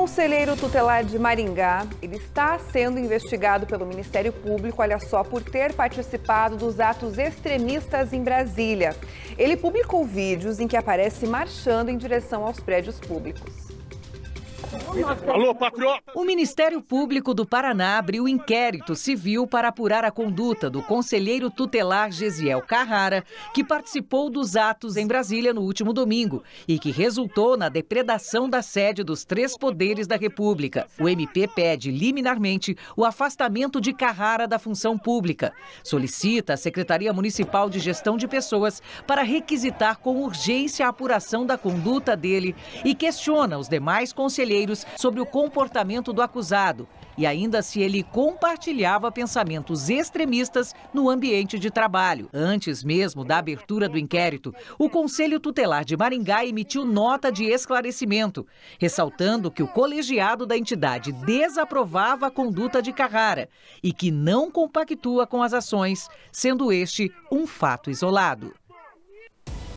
conselheiro tutelar de Maringá, ele está sendo investigado pelo Ministério Público, olha só, por ter participado dos atos extremistas em Brasília. Ele publicou vídeos em que aparece marchando em direção aos prédios públicos. Alô, patriota! O Ministério Público do Paraná abriu inquérito civil para apurar a conduta do conselheiro tutelar Gesiel Carrara, que participou dos atos em Brasília no último domingo e que resultou na depredação da sede dos três poderes da República. O MP pede liminarmente o afastamento de Carrara da função pública. Solicita a Secretaria Municipal de Gestão de Pessoas para requisitar com urgência a apuração da conduta dele e questiona os demais conselheiros sobre o comportamento do acusado e ainda se ele compartilhava pensamentos extremistas no ambiente de trabalho. Antes mesmo da abertura do inquérito, o Conselho Tutelar de Maringá emitiu nota de esclarecimento, ressaltando que o colegiado da entidade desaprovava a conduta de Carrara e que não compactua com as ações, sendo este um fato isolado.